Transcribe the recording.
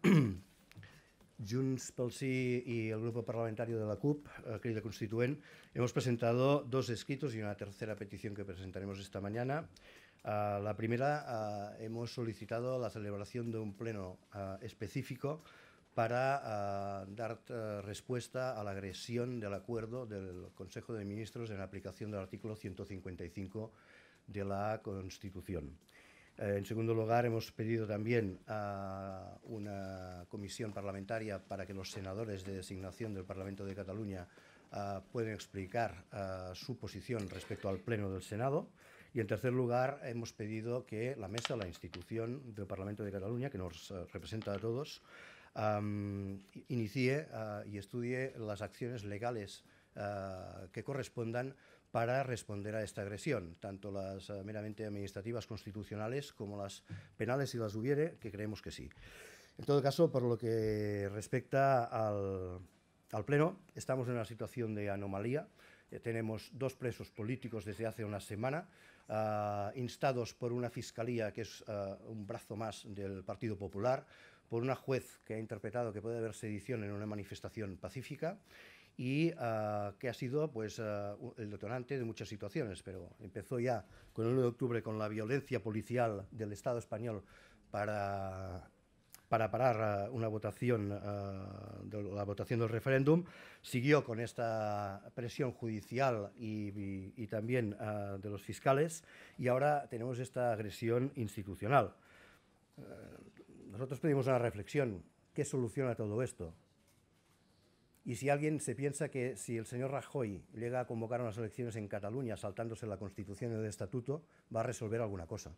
Junts pel y el Grupo Parlamentario de la CUP, querida eh, Constituent, hemos presentado dos escritos y una tercera petición que presentaremos esta mañana. Eh, la primera, eh, hemos solicitado la celebración de un pleno específico para dar respuesta a la agresión del acuerdo del Consejo de Ministros en aplicación del artículo 155 de la Constitución. Eh, en segundo lugar, hemos pedido también a una comisión parlamentaria para que los senadores de designación del Parlamento de Cataluña eh, puedan explicar eh, su posición respecto al Pleno del Senado. Y en tercer lugar, hemos pedido que la mesa, la institución del Parlamento de Cataluña, que nos representa a todos, inicie y estudie las acciones legales Ah, que correspondan para responder a esta agresión, tanto las ah, meramente administrativas constitucionales como las penales si las hubiere, que creemos que sí. En todo caso, por lo que respecta al, Pleno, estamos en una situación de anomalía. Eh, tenemos dos presos políticos desde hace una semana, ah, instados por una fiscalía que es un brazo más del Partido Popular, por una juez que ha interpretado que puede haber sedición en una manifestación pacífica y ah, que ha sido pues, ah, el detonante de muchas situaciones, pero empezó ya con el 1 de octubre con la violencia policial del Estado español para, para parar ah, una votación, la votación del referéndum, siguió con esta presión judicial y también de los fiscales y ahora tenemos esta agresión institucional. Eh, nosotros pedimos una reflexión, ¿qué soluciona todo esto? Y si alguien se piensa que si el señor Rajoy llega a convocar unas elecciones en Cataluña saltándose la Constitución y el Estatuto, va a resolver alguna cosa.